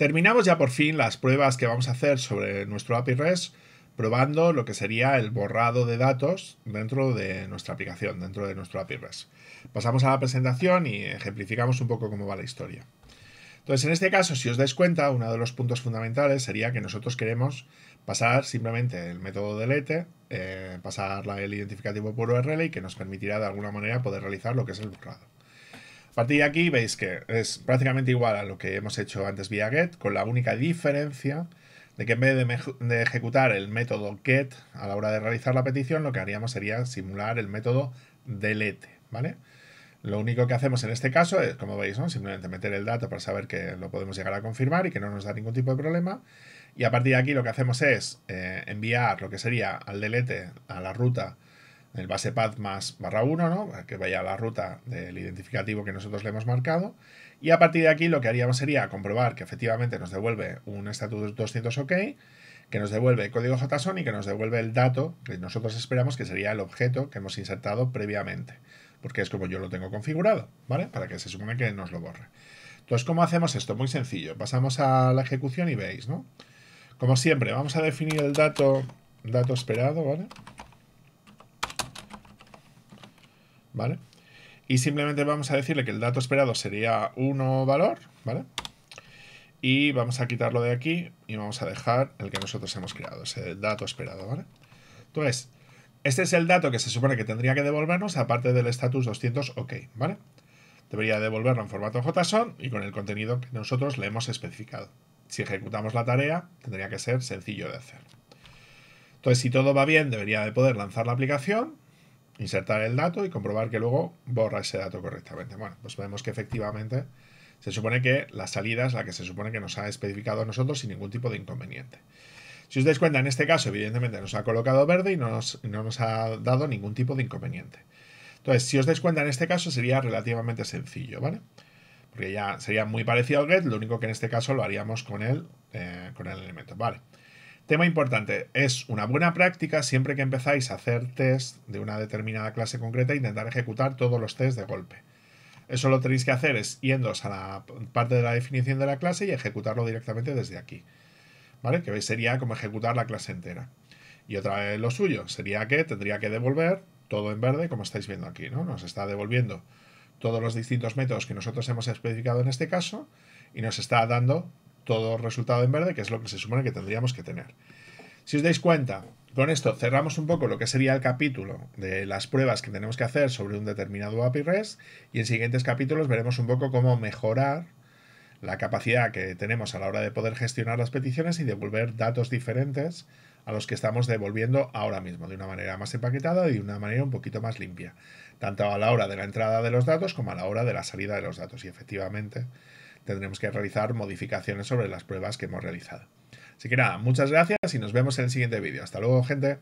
Terminamos ya por fin las pruebas que vamos a hacer sobre nuestro API REST probando lo que sería el borrado de datos dentro de nuestra aplicación, dentro de nuestro API REST. Pasamos a la presentación y ejemplificamos un poco cómo va la historia. Entonces, en este caso, si os dais cuenta, uno de los puntos fundamentales sería que nosotros queremos pasar simplemente el método delete, eh, pasar el identificativo por URL y que nos permitirá de alguna manera poder realizar lo que es el borrado. A partir de aquí veis que es prácticamente igual a lo que hemos hecho antes vía get, con la única diferencia de que en vez de, ejecutar el método get a la hora de realizar la petición, lo que haríamos sería simular el método delete, ¿vale? Lo único que hacemos en este caso es, como veis, simplemente meter el dato para saber que lo podemos llegar a confirmar y que no nos da ningún tipo de problema. Y a partir de aquí lo que hacemos es eh, enviar lo que sería al delete a la ruta el base path más barra 1, ¿no? que vaya a la ruta del identificativo que nosotros le hemos marcado. Y a partir de aquí lo que haríamos sería comprobar que efectivamente nos devuelve un status 200 OK, que nos devuelve código JSON y que nos devuelve el dato que nosotros esperamos que sería el objeto que hemos insertado previamente, porque es como yo lo tengo configurado, ¿vale? Para que se supone que nos lo borre. Entonces, ¿cómo hacemos esto? Muy sencillo. Pasamos a la ejecución y veis, ¿no? Como siempre, vamos a definir el dato, dato esperado, ¿vale? ¿vale? Y simplemente vamos a decirle que el dato esperado sería 1 valor, ¿vale? Y vamos a quitarlo de aquí y vamos a dejar el que nosotros hemos creado, ese dato esperado, ¿vale? Entonces, este es el dato que se supone que tendría que devolvernos, aparte del status 200 OK, ¿vale? Debería devolverlo en formato JSON y con el contenido que nosotros le hemos especificado. Si ejecutamos la tarea, tendría que ser sencillo de hacer. Entonces, si todo va bien, debería de poder lanzar la aplicación insertar el dato y comprobar que luego borra ese dato correctamente. Bueno, pues vemos que efectivamente se supone que la salida es la que se supone que nos ha especificado a nosotros sin ningún tipo de inconveniente. Si os dais cuenta, en este caso, evidentemente nos ha colocado verde y no nos, ha dado ningún tipo de inconveniente. Entonces, si os dais cuenta, en este caso sería relativamente sencillo, ¿vale? Porque ya sería muy parecido al get, lo único que en este caso lo haríamos con el, eh, con el elemento, ¿vale? vale Tema importante, es una buena práctica siempre que empezáis a hacer test de una determinada clase concreta e intentar ejecutar todos los tests de golpe. Eso lo tenéis que hacer es yéndoos a la parte de la definición de la clase y ejecutarlo directamente desde aquí. ¿Vale? Que sería como ejecutar la clase entera. Y otra vez lo suyo, sería que tendría que devolver todo en verde, como estáis viendo aquí, ¿no? Nos está devolviendo todos los distintos métodos que nosotros hemos especificado en este caso y nos está dando todo resultado en verde, que es lo que se supone que tendríamos que tener. Si os dais cuenta, con esto cerramos un poco lo que sería el capítulo de las pruebas que tenemos que hacer sobre un determinado API REST y en siguientes capítulos veremos un poco cómo mejorar la capacidad que tenemos a la hora de poder gestionar las peticiones y devolver datos diferentes a los que estamos devolviendo ahora mismo, de una manera más empaquetada y de una manera un poquito más limpia, tanto a la hora de la entrada de los datos como a la hora de la salida de los datos. Y efectivamente, tendremos que realizar modificaciones sobre las pruebas que hemos realizado. Así que nada, muchas gracias y nos vemos en el siguiente vídeo. Hasta luego, gente.